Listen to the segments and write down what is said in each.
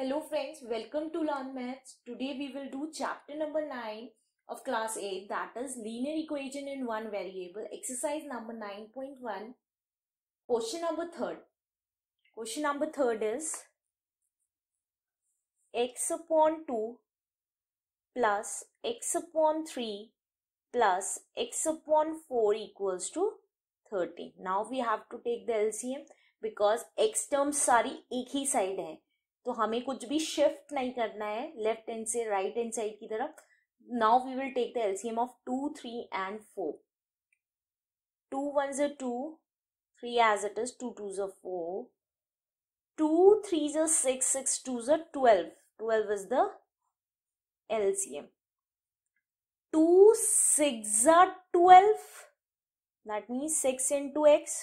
Hello friends, welcome to Learn Maths. Today we will do chapter number 9 of class 8 that is linear equation in one variable exercise number 9.1 question number 3rd. Question number 3rd is x upon 2 plus x upon 3 plus x upon 4 equals to 30. Now we have to take the LCM because x terms सारी एक ही side है. तो हमें कुछ भी shift नहीं करना है लेफ्ट हैंड से राइट हैंड साइड की तरफ now we will take the LCM of two three and four two one जो two three as it is two two जो फोर टू थ्री जो सिक्स सिक्स टू जो twelve twelve is the LCM two six twelve that six in two X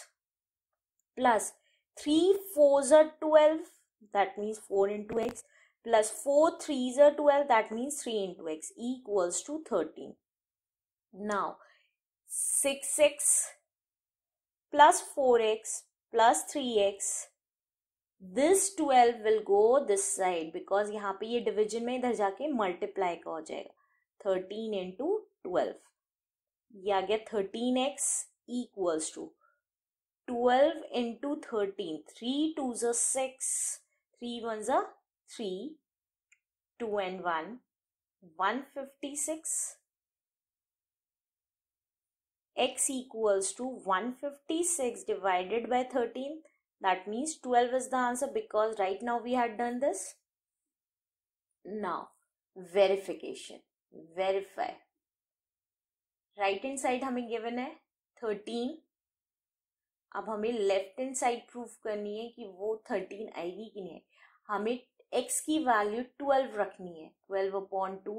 plus three four जो twelve that means 4 into x plus 4 3 is 12 that means 3 into x equals to 13 now 6x plus 4x plus 3x this 12 will go this side because yahan pe ye division mein idhar jaake multiply ka ho jayega 13 into 12 ye aage 13x equals to 12 into 13 3 2 is 6 3 ones are 3, 2 and 1, 156. x equals to 156 divided by 13. That means 12 is the answer because right now we had done this. Now, verification. Verify. Right inside, we हमें given a 13 अब हमें left hand side proof करनी है कि वो thirteen आएगी कि नहीं हमें एक्स की वैल्यू ट्वेल्व रखनी है twelve upon two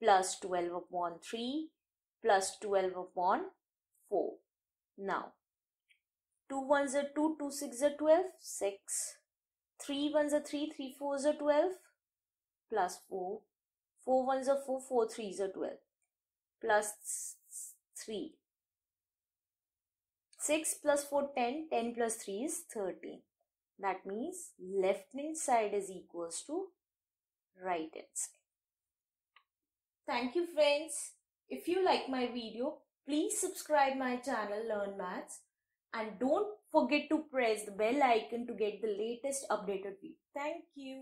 plus twelve upon three plus twelve upon four now two one जो टू टू सिक्स जो ट्वेल्व सिक्स थ्री वन जो थ्री थ्री फोर जो twelve plus four four one जो four four three जो twelve plus three 6 plus 4 10 10 plus 3 is 13 that means left hand side is equals to right hand side thank you friends if you like my video please subscribe my channel learn maths and don't forget to press the bell icon to get the latest updated video thank you